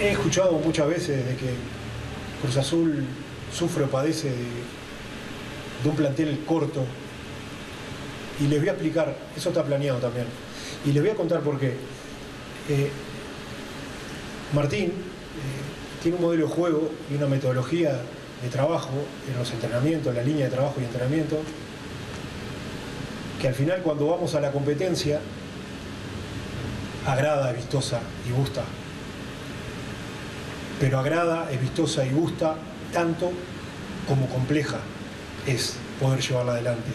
He escuchado muchas veces de que Cruz Azul sufre o padece de, un plantel corto. Y les voy a explicar, eso está planeado también. Y les voy a contar por qué. Eh, Martín eh, tiene un modelo de juego y una metodología de trabajo en los entrenamientos, en la línea de trabajo y entrenamiento, que al final cuando vamos a la competencia agrada, vistosa y gusta pero agrada, es vistosa y gusta tanto como compleja es poder llevarla adelante.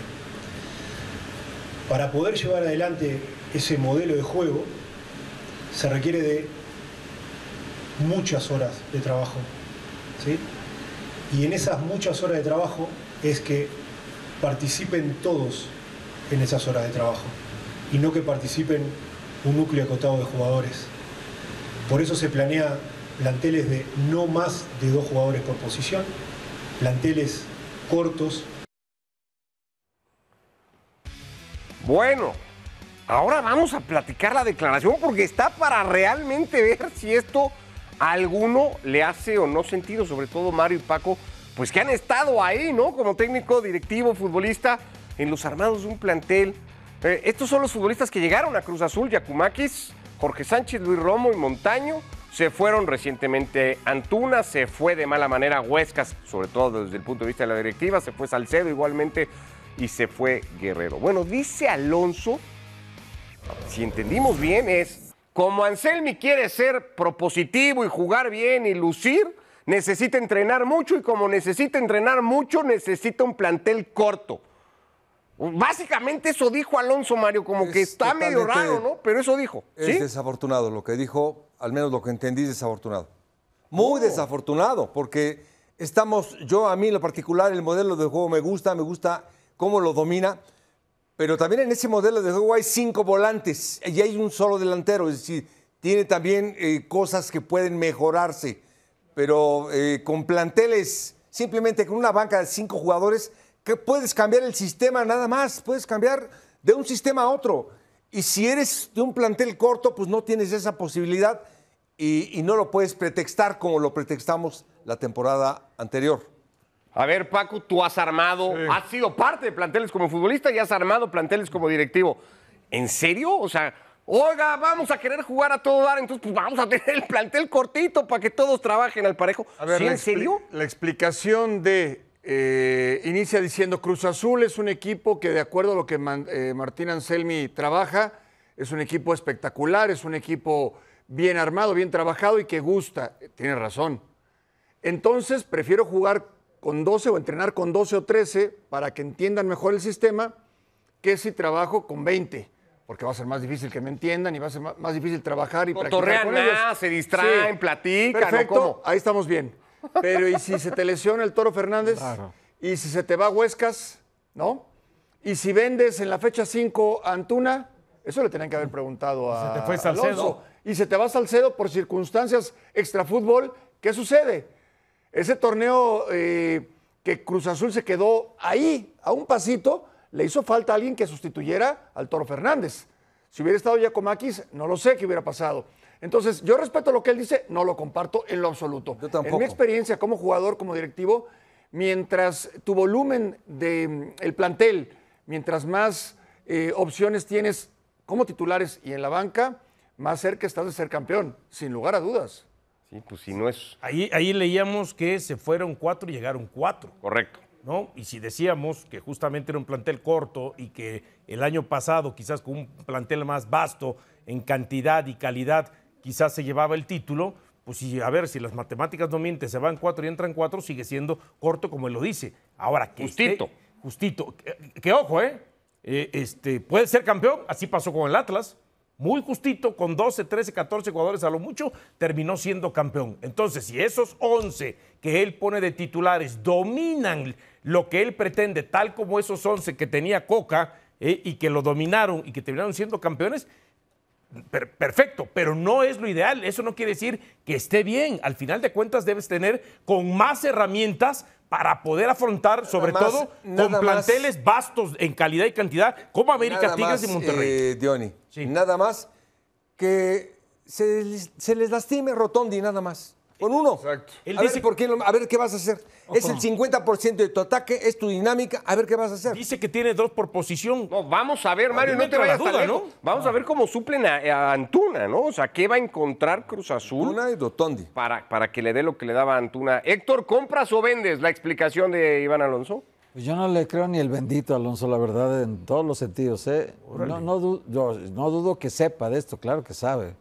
Para poder llevar adelante ese modelo de juego se requiere de muchas horas de trabajo. ¿sí? Y en esas muchas horas de trabajo es que participen todos en esas horas de trabajo y no que participen un núcleo acotado de jugadores. Por eso se planea planteles de no más de dos jugadores por posición, planteles cortos. Bueno, ahora vamos a platicar la declaración porque está para realmente ver si esto a alguno le hace o no sentido, sobre todo Mario y Paco, pues que han estado ahí, ¿no? Como técnico, directivo, futbolista, en los armados de un plantel. Eh, estos son los futbolistas que llegaron a Cruz Azul, Yakumakis, Jorge Sánchez, Luis Romo y Montaño. Se fueron recientemente Antuna, se fue de mala manera Huescas, sobre todo desde el punto de vista de la directiva, se fue Salcedo igualmente y se fue Guerrero. Bueno, dice Alonso, si entendimos bien, es como Anselmi quiere ser propositivo y jugar bien y lucir, necesita entrenar mucho y como necesita entrenar mucho, necesita un plantel corto. Básicamente eso dijo Alonso Mario, como que está medio raro, ¿no? Pero eso dijo. Es desafortunado lo que dijo, al menos lo que entendí es desafortunado. Muy oh. desafortunado, porque estamos, yo a mí en lo particular, el modelo de juego me gusta, me gusta cómo lo domina, pero también en ese modelo de juego hay cinco volantes y hay un solo delantero, es decir, tiene también eh, cosas que pueden mejorarse, pero eh, con planteles, simplemente con una banca de cinco jugadores, que puedes cambiar el sistema nada más, puedes cambiar de un sistema a otro. Y si eres de un plantel corto, pues no tienes esa posibilidad y, no lo puedes pretextar como lo pretextamos la temporada anterior. A ver, Paco, tú has armado, has sido parte de planteles como futbolista y has armado planteles como directivo. ¿En serio? O sea, oiga, vamos a querer jugar a todo dar, entonces pues, vamos a tener el plantel cortito para que todos trabajen al parejo. ¿En serio? La explicación de eh, inicia diciendo, Cruz Azul es un equipo que de acuerdo a lo que eh, Martín Anselmi trabaja, es un equipo espectacular, es un equipo bien armado, bien trabajado y que gusta. Eh, tiene razón. Entonces, prefiero jugar con 12 o entrenar con 12 o 13 para que entiendan mejor el sistema que si trabajo con 20, porque va a ser más difícil que me entiendan y va a ser más, difícil trabajar y Cotorrean con se distraen, platican, Perfecto, ahí estamos bien. Pero ¿y si se te lesiona el Toro Fernández? ¿Y si se te va Huescas? ¿No? ¿Y si vendes en la fecha 5 Antuna? Eso le tenían que haber preguntado a se te fue Salcedo. Y se te va Salcedo por circunstancias extrafútbol. ¿Qué sucede? Ese torneo eh, que Cruz Azul se quedó ahí, a un pasito, le hizo falta alguien que sustituyera al Toro Fernández. Si hubiera estado Yacomakis, no lo sé qué hubiera pasado. Entonces, yo respeto lo que él dice, no lo comparto en lo absoluto. Yo tampoco. En mi experiencia como jugador, como directivo, mientras tu volumen del plantel, mientras más eh, opciones tienes como titulares y en la banca, más cerca estás de ser campeón, sin lugar a dudas. Sí, pues si no es. Ahí, ahí leíamos que se fueron cuatro y llegaron cuatro. Correcto. ¿No? Y si decíamos que justamente era un plantel corto y que el año pasado, quizás con un plantel más vasto en cantidad y calidad, quizás se llevaba el título, pues sí, a ver, si las matemáticas no mienten, se van cuatro y entran cuatro, sigue siendo corto como él lo dice. Ahora, justito. justito. Que, ojo, ¿eh? ¿eh? Este, puede ser campeón, así pasó con el Atlas. Muy justito, con 12, 13, 14 jugadores a lo mucho, terminó siendo campeón. Entonces, si esos 11 que él pone de titulares dominan lo que él pretende, tal como esos 11 que tenía Coca eh, y que lo dominaron y que terminaron siendo campeones, perfecto, pero no es lo ideal. Eso no quiere decir que esté bien. Al final de cuentas debes tener con más herramientas para poder afrontar, sobre todo, con planteles vastos en calidad y cantidad, como América Tigres y Monterrey. Eh, nada más que se, se les lastime Rotondi, nada más. Con uno. Exacto. a, ver, qué a ver qué vas a hacer. Es el 50% de tu ataque, es tu dinámica, a ver qué vas a hacer. Dice que tiene dos por posición. vamos a ver, Mario, no te vayas a ¿no? Vamos a ver cómo suplen a, Antuna, ¿no? O sea, ¿qué va a encontrar Cruz Azul? Antuna y Dotondi. Para, para que le dé lo que le daba a Antuna. Héctor, ¿compras o vendes? La explicación de Iván Alonso. Pues yo no le creo ni el bendito Alonso, la verdad, en todos los sentidos. ¿eh? No, no dudo que sepa de esto, claro que sabe.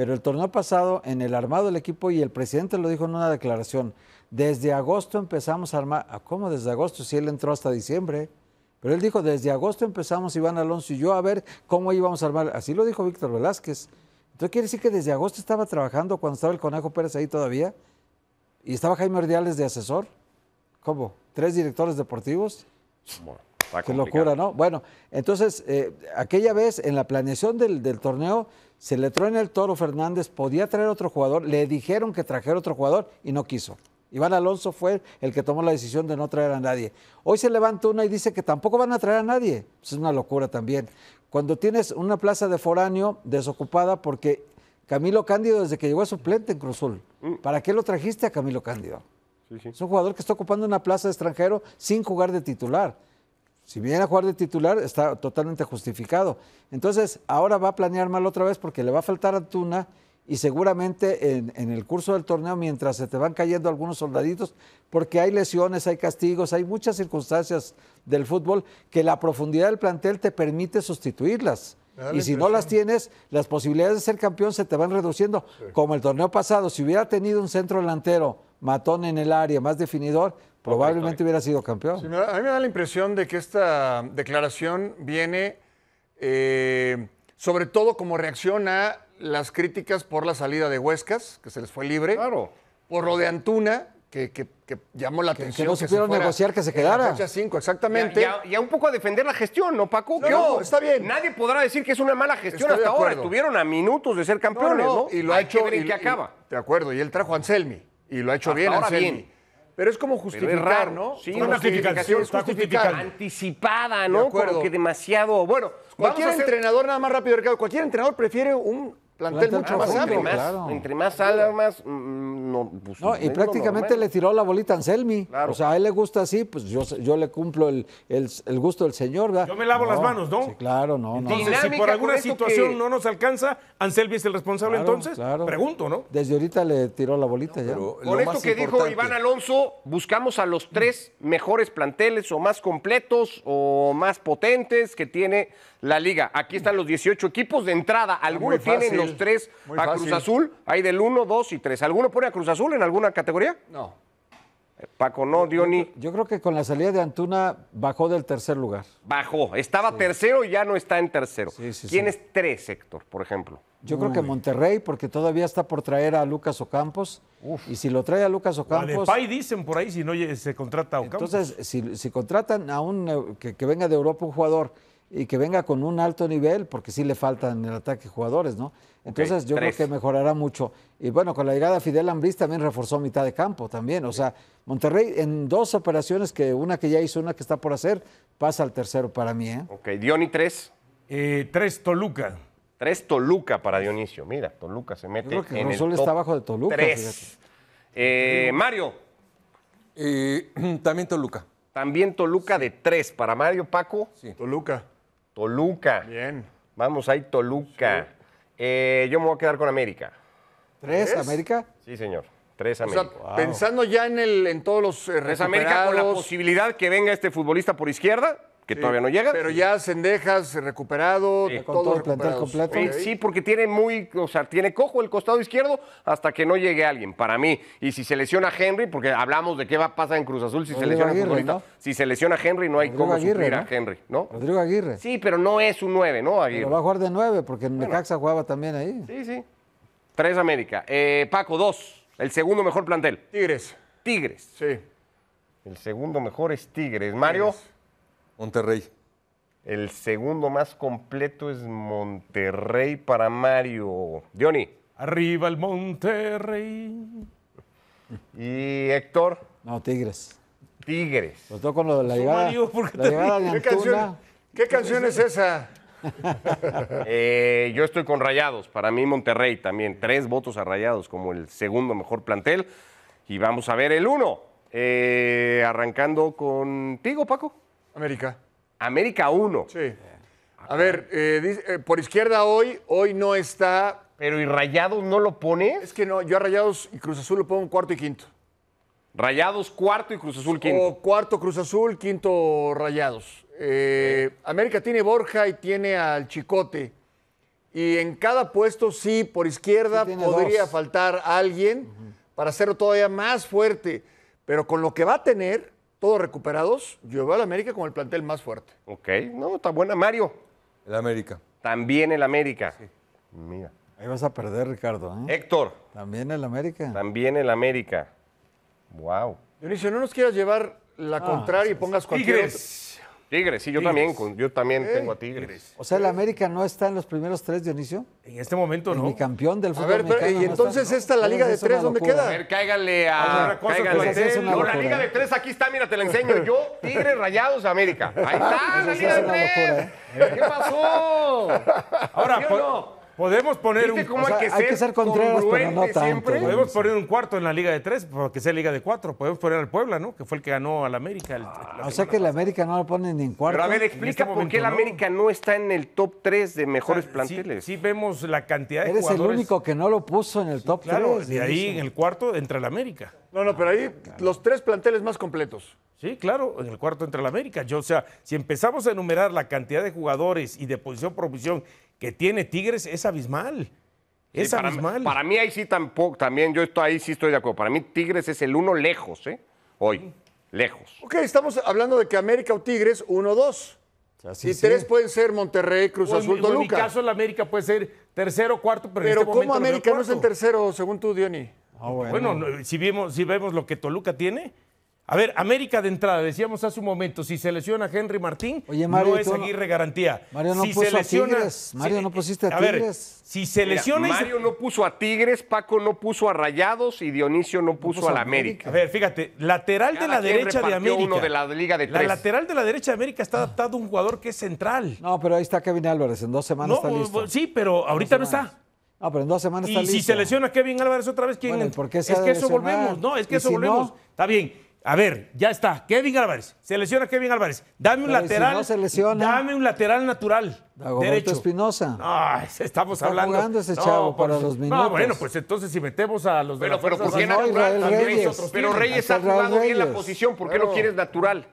Pero el torneo pasado, en el armado del equipo, y el presidente lo dijo en una declaración, desde agosto empezamos a armar, ah, ¿cómo desde agosto? Si él entró hasta diciembre. Pero él dijo, desde agosto empezamos Iván Alonso y yo a ver cómo íbamos a armar. Así lo dijo Víctor Velázquez. Entonces quiere decir que desde agosto estaba trabajando cuando estaba el Conejo Pérez ahí todavía. Y estaba Jaime Ordiales de asesor. ¿Cómo? ¿Tres directores deportivos? Qué locura, ¿no? Bueno, entonces, eh, aquella vez en la planeación del torneo se le en el toro Fernández, podía traer otro jugador, le dijeron que trajera otro jugador y no quiso. Iván Alonso fue el que tomó la decisión de no traer a nadie. Hoy se levanta una y dice que tampoco van a traer a nadie. es una locura también. Cuando tienes una plaza de foráneo desocupada porque Camilo Cándido desde que llegó a suplente en Cruzul, mm. ¿para qué lo trajiste a Camilo Cándido? Es un jugador que está ocupando una plaza de extranjero sin jugar de titular. Si viene a jugar de titular, está totalmente justificado. Entonces, ahora va a planear mal otra vez porque le va a faltar a Tuna y seguramente en, el curso del torneo, mientras se te van cayendo algunos soldaditos, porque hay lesiones, hay castigos, hay muchas circunstancias del fútbol que la profundidad del plantel te permite sustituirlas. y si no las tienes, las posibilidades de ser campeón se te van reduciendo. Como el torneo pasado, si hubiera tenido un centro delantero matón en el área, más definidor, probablemente hubiera sido campeón. a mí me da la impresión de que esta declaración viene eh, sobre todo como reacción a las críticas por la salida de Huescas, que se les fue libre. Claro. Por lo de Antuna, que, llamó la atención. Que no se negociar que se quedara. Fecha 5, exactamente. Y, a un poco a defender la gestión, ¿no, Paco? No, no, está bien. Nadie podrá decir que es una mala gestión hasta ahora. Estuvieron a minutos de ser campeones, ¿no? no, Y lo ha hecho. y, acaba. de acuerdo, y él trajo a Anselmi. Y lo ha hecho bien Anselmi. Pero es como justificar, ¿no? Sí, una justificación, Anticipada, ¿no? Porque que demasiado. Bueno, cualquier entrenador, nada más rápido, Ricardo, cualquier entrenador prefiere un plantel, mucho más amplio. Entre más, alas, más mm, pues, y prácticamente le tiró la bolita a Anselmi. O sea, a él le gusta así, pues yo, yo le cumplo el, gusto del señor. Yo me lavo las manos, ¿no? Sí, claro, no. Entonces, si por alguna situación no nos alcanza, Anselmi es el responsable entonces. Pregunto, ¿no? Desde ahorita le tiró la bolita ya. por esto que dijo Iván Alonso, buscamos a los tres mejores planteles o más completos o más potentes que tiene la liga. Aquí están los 18 equipos de entrada. Algunos tienen los tres a Cruz Azul. Hay del 1, 2 y 3. Alguno pone a Cruz Cruz Azul en alguna categoría? No. Eh, Paco no dio Yo creo que con la salida de Antuna bajó del tercer lugar. Bajó. Estaba tercero y ya no está en tercero. ¿Quién es tres, Héctor, por ejemplo? Yo creo que Monterrey, porque todavía está por traer a Lucas Ocampos. Y si lo trae a Lucas Ocampos. A dicen por ahí si no eh, se contrata a Ocampos. Entonces, si, contratan a un. Eh, que, que venga de Europa un jugador y que venga con un alto nivel, porque sí le faltan en el ataque jugadores, ¿no? Entonces yo creo que mejorará mucho. Y bueno, con la llegada de Fidel Ambriz también reforzó mitad de campo también. O sea, Monterrey en dos operaciones, que una que ya hizo, una que está por hacer, pasa al tercero para mí. ¿eh? Ok, Diony tres. Eh, tres Toluca. Tres Toluca para Dionisio. Mira, Toluca se mete. en el top está abajo de Toluca. Tres. Eh, Mario. también Toluca. También Toluca de tres. Para Mario, Paco. Sí. Toluca. Toluca. Bien. Vamos ahí, Toluca. Eh, yo me voy a quedar con América. ¿Tres, América? Sí, señor. Tres América. Pensando ya en, el, en todos los eh, América con la posibilidad que venga este futbolista por izquierda, que todavía no llega. Pero ya Cendejas recuperado, sí, con todo el plantel completo. Sí, porque tiene muy, o sea, tiene cojo el costado izquierdo hasta que no llegue alguien, para mí. Y si se lesiona Henry, porque hablamos de qué va a pasar en Cruz Azul si se lesiona pues, Si se lesiona Henry, no hay cómo Aguirre, a Henry, ¿no? Rodrigo Aguirre. Sí, pero no es un 9, ¿no? Aguirre. Pero va a jugar de 9, porque en Necaxa jugaba también ahí. Sí, sí. Tres América. Eh, Paco, dos. El segundo mejor plantel. Tigres. Tigres. Sí. El segundo mejor es Tigres. Mario. Monterrey. El segundo más completo es Monterrey para Mario. Diony. Arriba el Monterrey. ¿Y Héctor? No, Tigres. Tigres. Pues con lo de la qué canción, es esa? Eh, yo estoy con Rayados. Para mí, Monterrey también. Tres votos a Rayados como el segundo mejor plantel. Y vamos a ver el uno. Eh, arrancando contigo, Paco. América. América 1. Sí. A ver, eh, eh, por izquierda hoy, hoy no está. Pero ¿y Rayados no lo pone? Es que no, yo a Rayados y Cruz Azul lo pongo cuarto y quinto. Rayados cuarto y Cruz Azul quinto. cuarto Cruz Azul, quinto Rayados. Eh, América tiene Borja y tiene al Chicote. Y en cada puesto, sí, por izquierda podría faltar alguien para hacerlo todavía más fuerte. Pero con lo que va a tener, todos recuperados, yo a al América con el plantel más fuerte. Ok, no, está buena Mario. El América. También el América. Sí. Mira. Ahí vas a perder, Ricardo. ¿eh? Héctor. También el América. También el América. Wow. Dionisio, no nos quieras llevar la ah, contraria y pongas cualquier. Tigres, sí, yo también, yo también eh. tengo a tigres. O sea, el América no está en los primeros tres, Dionisio. En este momento no. Mi campeón del fútbol. A ver, pero, y entonces está, esta la liga de tres, ¿dónde queda? A ver, cáigale a. Cosa, no, la liga de ¿eh? tres aquí está, mira, te la enseño. Yo, Tigres Rayados América. Ahí está, la liga de tres. ¿eh? ¿Qué pasó? Ahora, ¿sí pues, Podemos poner un. Podemos poner un cuarto en la Liga de tres, porque sea Liga de cuatro. Podemos poner al Puebla, ¿no? Que fue el que ganó al América. o sea que el América no lo pone ni en cuarto. Pero a ver, explica este por qué el América no está en el top 3 de mejores planteles. Sí, vemos la cantidad de Eres jugadores. Eres el único que no lo puso en el top claro, y De ahí, en el cuarto, entra la América. No, no, pero ahí los tres planteles más completos. Sí, claro, en el cuarto entra la América. Yo, o sea, si empezamos a enumerar la cantidad de jugadores y de posición por posición que tiene Tigres es abismal. es abismal. Para mí ahí sí tampoco, también yo estoy, ahí sí estoy de acuerdo. Para mí Tigres es el uno lejos, ¿eh? Hoy, lejos. Ok, estamos hablando de que América o Tigres, uno, dos. y tres pueden ser Monterrey, Cruz Azul, Toluca. En mi caso, la América puede ser tercero, cuarto, pero, pero en este ¿cómo América no, es el tercero, según tú, Diony? Ah, bueno, si, vemos, si vemos lo que Toluca tiene, a ver, América de entrada, decíamos hace un momento, si se lesiona Henry Martín, no es Aguirre garantía. Mario no puso a Tigres. Mario no pusiste a, Tigres. si se lesiona. Mario no puso a Tigres, Paco no puso a Rayados y Dionisio no puso, a la América. A ver, fíjate, lateral de la derecha de América. Uno de la Liga de lateral de la derecha de América está ah. adaptado a un jugador que es central. No, pero ahí está Kevin Álvarez, en dos semanas está listo. Pues, sí, pero ahorita no está. Ah, pero en dos semanas está listo. Y si se lesiona Kevin Álvarez otra vez, ¿quién? Bueno, ¿por es que eso volvemos, no, es que eso volvemos. Está bien a ver, ya está. Kevin Álvarez. Se lesiona Kevin Álvarez. Dame un lateral. Dame un lateral natural. derecho. Espinosa. No, estamos está hablando. jugando ese chavo para pues, los minutos. No, bueno, pues entonces si metemos a los Pero, pero ¿por qué natural? Pero Reyes ha jugado bien la posición. ¿Por qué no quieres natural?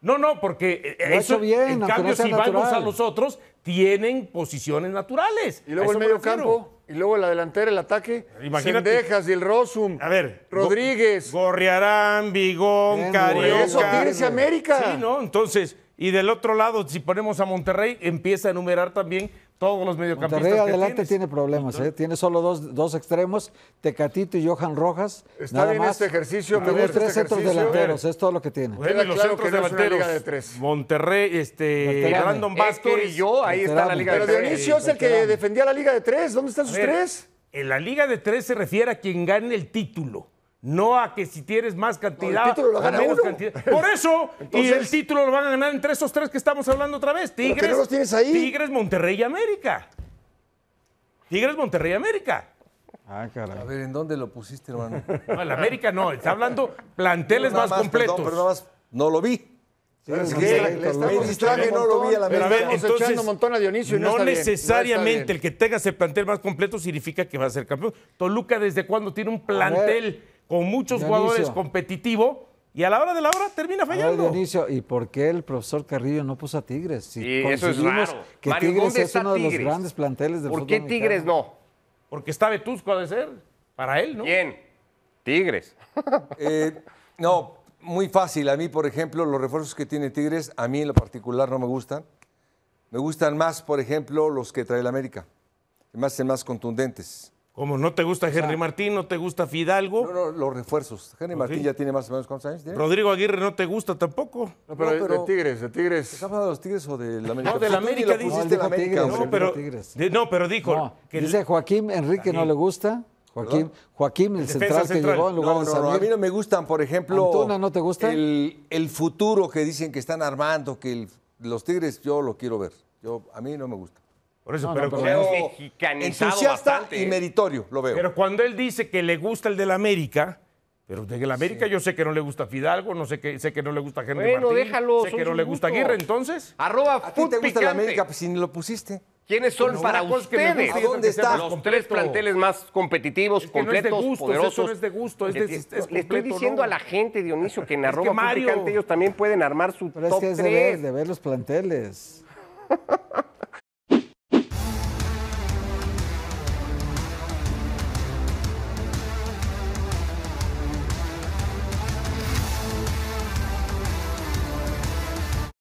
No, no, porque eh, eso, bien, en cambio, si vamos a nosotros tienen posiciones naturales. Y luego el medio campo, y luego la delantera, el ataque. Imagínate. Sendejas, el Rosum. A ver. Rodríguez. Gorriarán, Bigón, Carioca. Eso, Tigres y América. Sí, ¿no? Entonces, y del otro lado, si ponemos a Monterrey, empieza a enumerar también todos los mediocampistas. Monterrey adelante tiene problemas, ¿eh? tiene solo dos, dos, extremos, Tecatito y Johan Rojas. Está en bien más. este ejercicio. Tiene tres centros delanteros, es todo lo que tiene. Bueno, los centros delanteros. Liga de tres. Monterrey, este, Brandon Bastor y yo, ahí está la Liga de tres. Pero Dionisio es el que defendía la Liga de tres, ¿dónde están sus tres? En la Liga de tres se refiere a quien gane el título no a que si tienes más cantidad lo Por eso, y el título lo van a ganar entre esos tres que estamos hablando otra vez. Tigres, Tigres, Monterrey y América. Tigres, Monterrey y América. Ah, a ver, ¿en dónde lo pusiste, hermano? No, el América no, está hablando planteles más, completos. no lo vi. no lo vi a la montón a Dionisio no, necesariamente el que tenga ese plantel más completo significa que va a ser campeón. Toluca, ¿desde cuándo tiene un plantel con muchos jugadores competitivo. Y a la hora de la hora termina fallando. ¿y por qué el profesor Carrillo no puso a Tigres? Si eso es que Tigres es uno de los grandes planteles del ¿Por qué Tigres no? Porque está Betusco, ha de ser. Para él, ¿no? ¿Quién? Tigres. Eh, no, muy fácil. A mí, por ejemplo, los refuerzos que tiene Tigres, a mí en lo particular no me gustan. Me gustan más, por ejemplo, los que trae el América. Más, más contundentes. Como no te gusta Henry Martín, no te gusta Fidalgo. No, los refuerzos. Henry pues Martín ya tiene más o menos cuántos años. Rodrigo Aguirre no te gusta tampoco. pero, de Tigres, de Tigres. ¿Estás hablando de los Tigres o del América? No, del América dice. No, de América, Tigres, no, pero, dijo. dice Joaquín Enrique no le gusta. Joaquín, Joaquín el, central, que llegó en lugar de A mí no me gustan, por ejemplo. ¿Antuna no te gusta? El, futuro que dicen que están armando, que los Tigres, yo lo quiero ver. Yo, a mí no me gusta. Por eso, pero, no, mexicanizado bastante, y ¿eh? meritorio, lo veo. Pero cuando él dice que le gusta el de la América, pero de la América yo sé que no le gusta Fidalgo, no sé que sé que no le gusta Henry bueno, Martín, déjalo, sé que no le gusta Aguirre, entonces. Arroba ¿A ti te gusta el América pues, si ni lo pusiste? ¿Quiénes son para ustedes? dónde están los tres planteles más competitivos, que completos, no es de gusto, poderosos? Eso no es de gusto, es Le estoy diciendo a la gente, Dionisio, que en arroba ellos también pueden armar su Pero top es que es de ver, de ver los planteles.